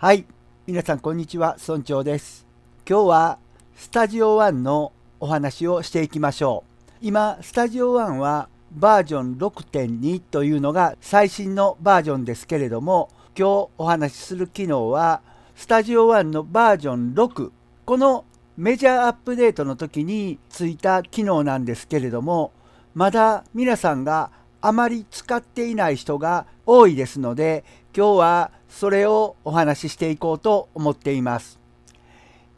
はい、皆さんこんにちは、村長です。今日はスタジオワンのお話をしていきましょう。今、スタジオワンはバージョン6.2というのが最新のバージョンですけれども、今日お話しする機能は、スタジオ1のバージョン6、このメジャーアップデートの時についた機能なんですけれども、まだ皆さんがあまり使っていない人が多いですので今日はそれをお話ししていこうと思っています。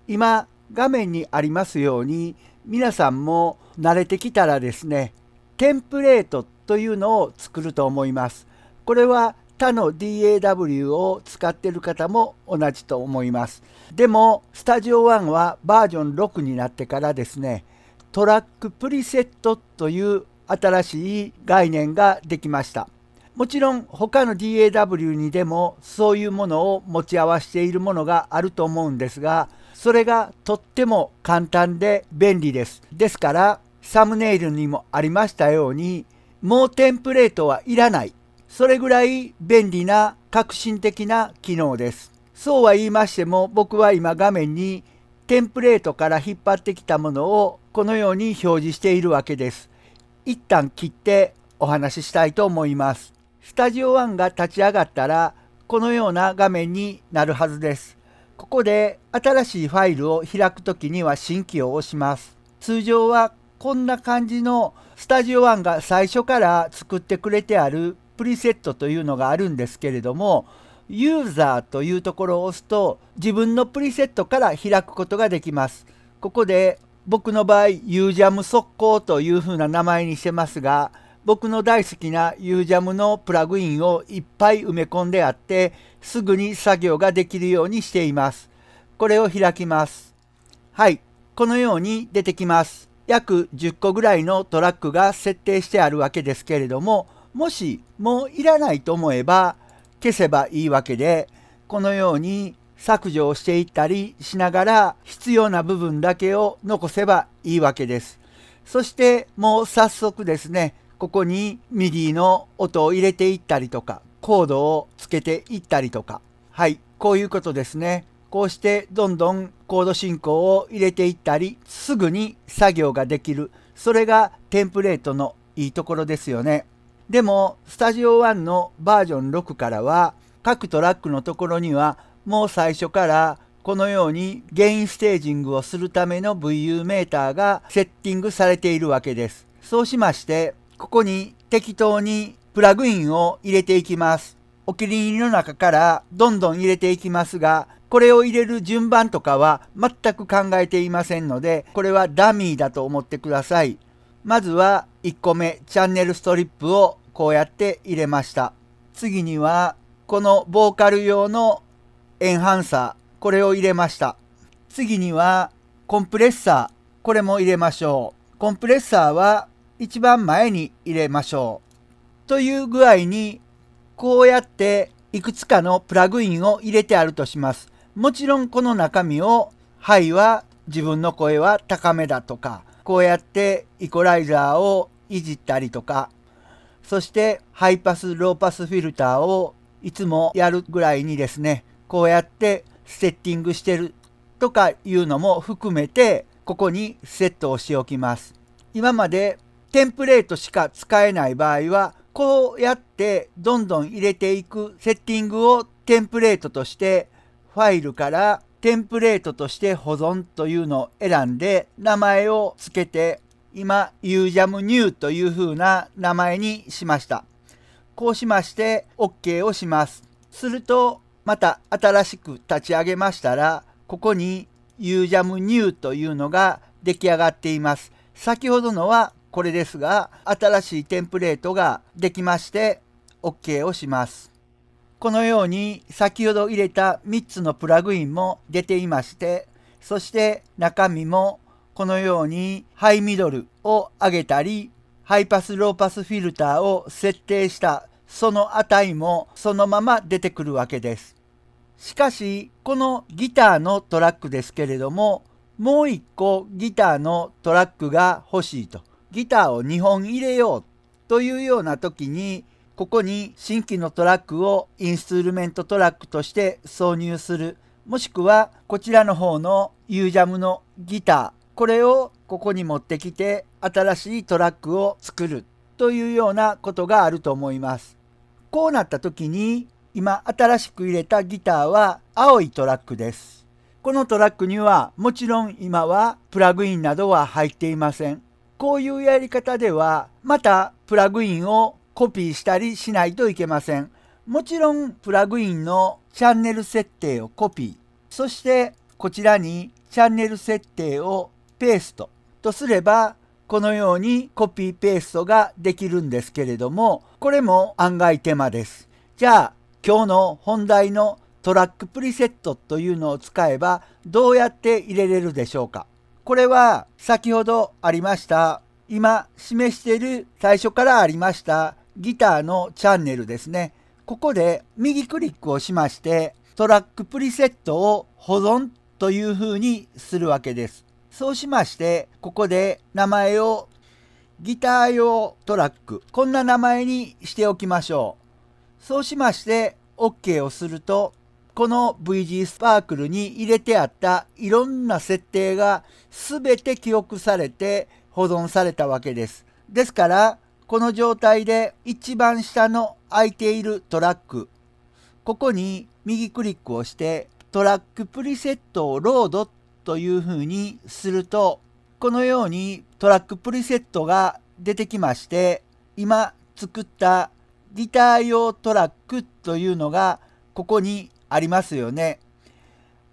今画面にありますように皆さんも慣れてきたらですねテンプレートというのを作ると思います。これは他の DAW を使ってる方も同じと思います。でもスタジオワンはバージョン6になってからですねトラックプリセットという新しい概念ができました。もちろん他の DAW にでもそういうものを持ち合わせているものがあると思うんですが、それがとっても簡単で便利です。ですから、サムネイルにもありましたように、もうテンプレートはいらない。それぐらい便利な革新的な機能です。そうは言いましても、僕は今画面にテンプレートから引っ張ってきたものをこのように表示しているわけです。一旦切ってお話ししたいと思います。スタジオワンが立ち上がったら、このような画面になるはずです。ここで新しいファイルを開くときには新規を押します。通常はこんな感じのスタジオワンが最初から作ってくれてあるプリセットというのがあるんですけれども、ユーザーというところを押すと自分のプリセットから開くことができます。ここで僕の場合、ユージャム速攻というふうな名前にしてますが、僕の大好きなユージャムのプラグインをいっぱい埋め込んであって、すぐに作業ができるようにしています。これを開きます。はい、このように出てきます。約10個ぐらいのトラックが設定してあるわけですけれども、もしもういらないと思えば消せばいいわけで、このように削除をしていったりしながら必要な部分だけを残せばいいわけです。そしてもう早速ですね、ここに MIDI の音を入れていったりとか、コードをつけていったりとか、はい、こういうことですね。こうしてどんどんコード進行を入れていったり、すぐに作業ができる。それがテンプレートのいいところですよね。でも、スタジオ1のバージョン6からは、各トラックのところにはもう最初からこのようにゲインステージングをするための VU メーターがセッティングされているわけです。そうしまして、ここに適当にプラグインを入れていきます。お気に入りの中からどんどん入れていきますが、これを入れる順番とかは全く考えていませんので、これはダミーだと思ってください。まずは1個目、チャンネルストリップをこうやって入れました。次には、このボーカル用のエンハンサー、これを入れました。次には、コンプレッサー、これも入れましょう。コンプレッサーは一番前に入れましょう。という具合に、こうやっていくつかのプラグインを入れてあるとします。もちろんこの中身を、はいは自分の声は高めだとか、こうやってイコライザーをいじったりとか、そしてハイパス、ローパスフィルターをいつもやるぐらいにですね、こうやってセッティングしてるとかいうのも含めてここにセットをしておきます。今までテンプレートしか使えない場合はこうやってどんどん入れていくセッティングをテンプレートとしてファイルからテンプレートとして保存というのを選んで名前を付けて今 UJAMNEW という風な名前にしました。こうしまして OK をします。するとまた新しく立ち上げましたら、ここに UJAMNEW というのが出来上がっています。先ほどのはこれですが、新しいテンプレートができまして OK をします。このように先ほど入れた3つのプラグインも出ていまして、そして中身もこのようにハイミドルを上げたり、ハイパスローパスフィルターを設定したその値もそのまま出てくるわけです。しかしこのギターのトラックですけれどももう一個ギターのトラックが欲しいとギターを2本入れようというような時にここに新規のトラックをインストゥルメントトラックとして挿入するもしくはこちらの方の u ジャムのギターこれをここに持ってきて新しいトラックを作るというようなことがあると思います。こうなった時に今新しく入れたギターは青いトラックです。このトラックにはもちろん今はプラグインなどは入っていません。こういうやり方ではまたプラグインをコピーしたりしないといけません。もちろんプラグインのチャンネル設定をコピー、そしてこちらにチャンネル設定をペーストとすればこのようにコピーペーストができるんですけれども、これも案外手間です。じゃあ、今日の本題のトラックプリセットというのを使えばどうやって入れれるでしょうかこれは先ほどありました今示している最初からありましたギターのチャンネルですねここで右クリックをしましてトラックプリセットを保存というふうにするわけですそうしまして、ここで名前をギター用トラック、こんな名前にしておきましょう。そうしまして、OK をすると、この VG スパークルに入れてあったいろんな設定が全て記憶されて保存されたわけです。ですから、この状態で一番下の空いているトラック、ここに右クリックをしてトラックプリセットをロードというふうにすると、このようにトラックプリセットが出てきまして、今作ったギター用トラックというのがここにありますよね。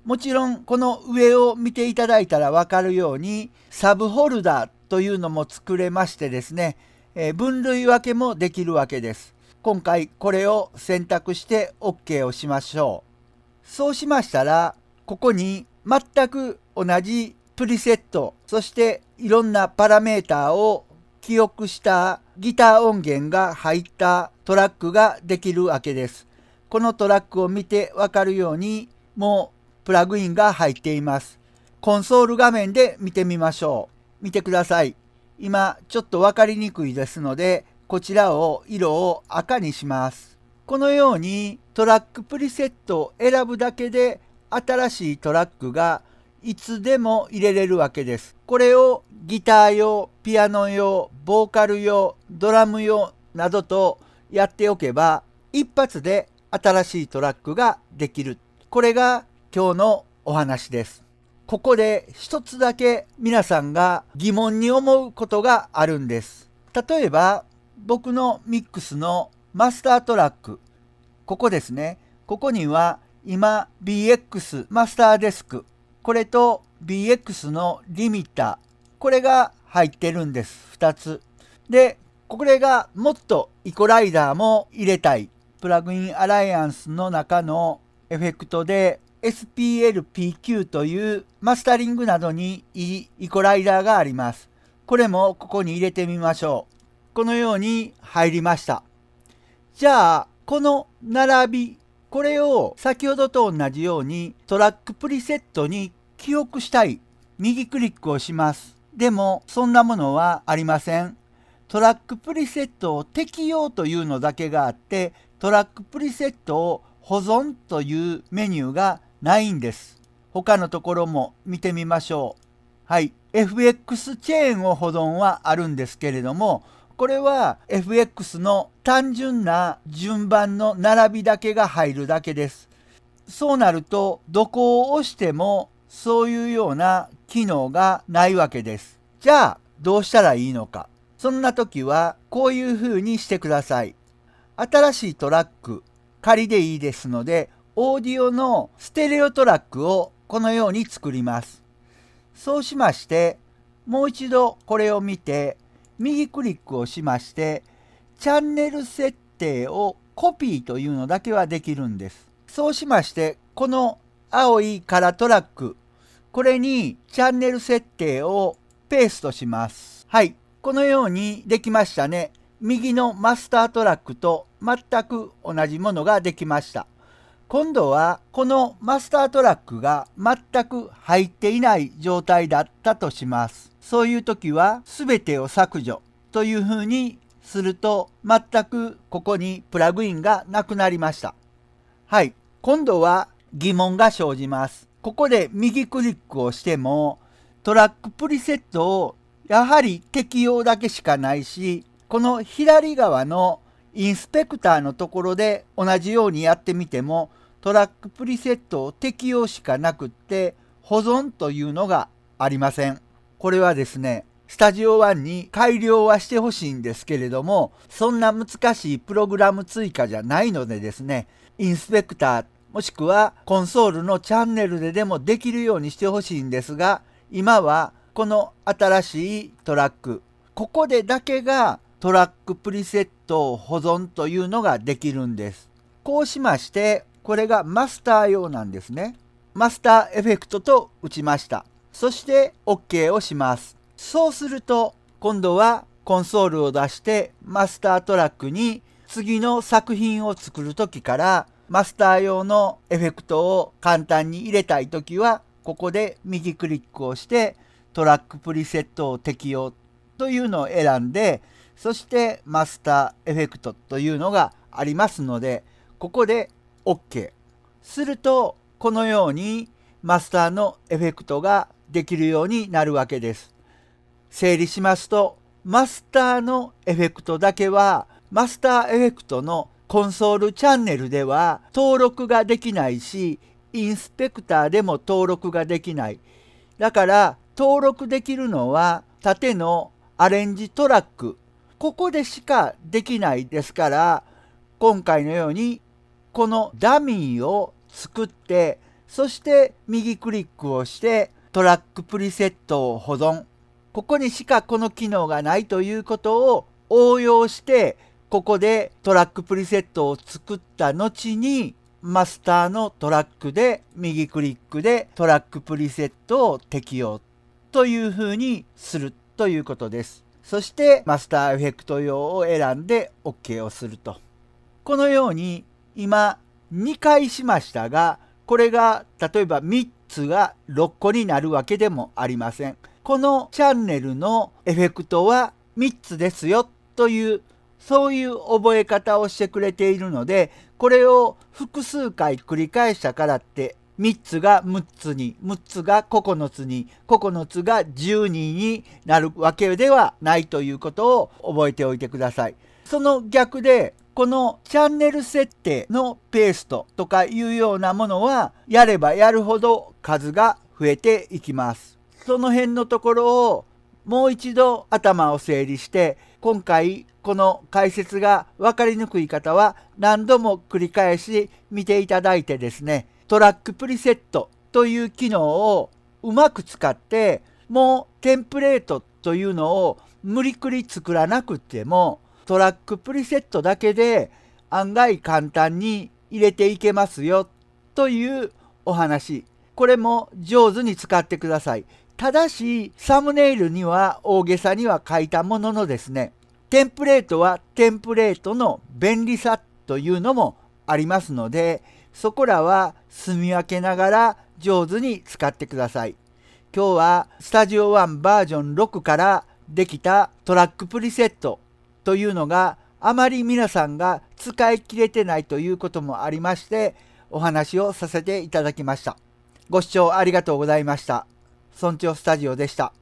もちろんこの上を見ていただいたらわかるようにサブホルダーというのも作れましてですね、え分類分けもできるわけです。今回これを選択して OK をしましょう。そうしましたらここに全く同じプリセット、そしていろんなパラメータを記憶したギター音源が入ったトラックができるわけです。このトラックを見てわかるように、もうプラグインが入っています。コンソール画面で見てみましょう。見てください。今、ちょっとわかりにくいですので、こちらを色を赤にします。このようにトラックプリセットを選ぶだけで新しいトラックがいつでも入れれるわけです。これをギター用、ピアノ用、ボーカル用、ドラム用などとやっておけば一発で新しいトラックができる。これが今日のお話です。ここで一つだけ皆さんが疑問に思うことがあるんです。例えば僕のミックスのマスタートラック。ここですね。ここには今 BX マスターデスクこれと BX のリミッターこれが入ってるんです2つでこれがもっとイコライダーも入れたいプラグインアライアンスの中のエフェクトで SPLPQ というマスタリングなどにいいイコライダーがありますこれもここに入れてみましょうこのように入りましたじゃあこの並びこれを先ほどと同じようにトラックプリセットに記憶したい。右クリックをします。でもそんなものはありません。トラックプリセットを適用というのだけがあってトラックプリセットを保存というメニューがないんです。他のところも見てみましょう。はい。FX チェーンを保存はあるんですけれども、これは FX の単純な順番の並びだけが入るだけです。そうなるとどこを押してもそういうような機能がないわけです。じゃあどうしたらいいのか。そんな時はこういう風にしてください。新しいトラック仮でいいですのでオーディオのステレオトラックをこのように作ります。そうしましてもう一度これを見て右クリックをしましてチャンネル設定をコピーというのだけはできるんです。そうしましてこの青いカラトラックこれにチャンネル設定をペーストします。はい。このようにできましたね。右のマスタートラックと全く同じものができました。今度はこのマスタートラックが全く入っていない状態だったとします。そういう時は全てを削除というふうにすると全くここにプラグインがなくなりました。はい。今度は疑問が生じます。ここで右クリックをしてもトラックプリセットをやはり適用だけしかないしこの左側のインスペクターのところで同じようにやってみてもトラックプリセットを適用しかなくって保存というのがありません。これはですね、スタジオ1に改良はしてほしいんですけれども、そんな難しいプログラム追加じゃないのでですね、インスペクターもしくはコンソールのチャンネルででもできるようにしてほしいんですが、今はこの新しいトラック、ここでだけがトラックプリセットを保存というのができるんです。こうしましてこれがマスター用なんですね。マスターエフェクトと打ちました。そして OK をします。そうすると今度はコンソールを出してマスタートラックに次の作品を作る時からマスター用のエフェクトを簡単に入れたい時はここで右クリックをしてトラックプリセットを適用というのを選んでそしてマスターエフェクトというのがありますのでここで OK。すると、このようにマスターのエフェクトができるようになるわけです。整理しますと、マスターのエフェクトだけは、マスターエフェクトのコンソールチャンネルでは登録ができないし、インスペクターでも登録ができない。だから登録できるのは縦のアレンジトラック。ここでしかできないですから、今回のようにこのダミーを作ってそして右クリックをしてトラックプリセットを保存ここにしかこの機能がないということを応用してここでトラックプリセットを作った後にマスターのトラックで右クリックでトラックプリセットを適用というふうにするということです。そしてマスターエフェクト用を選んで OK をすると。このように今2回しましたがこれが例えば3つが6個になるわけでもありません。このチャンネルのエフェクトは3つですよというそういう覚え方をしてくれているのでこれを複数回繰り返したからって3つが6つに6つが9つに9つが12になるわけではないということを覚えておいてください。その逆でこのチャンネル設定のペーストとかいうようなものはやればやるほど数が増えていきます。その辺のところをもう一度頭を整理して今回この解説が分かりにくい方は何度も繰り返し見ていただいてですねトラックプリセットという機能をうまく使ってもうテンプレートというのを無理くり作らなくてもトラックプリセットだけで案外簡単に入れていけますよというお話。これも上手に使ってください。ただし、サムネイルには大げさには書いたもののですね、テンプレートはテンプレートの便利さというのもありますので、そこらは住み分けながら上手に使ってください。今日はスタジオ1バージョン6からできたトラックプリセットというのがあまり皆さんが使い切れてないということもありましてお話をさせていただきました。ご視聴ありがとうございました。村長スタジオでした。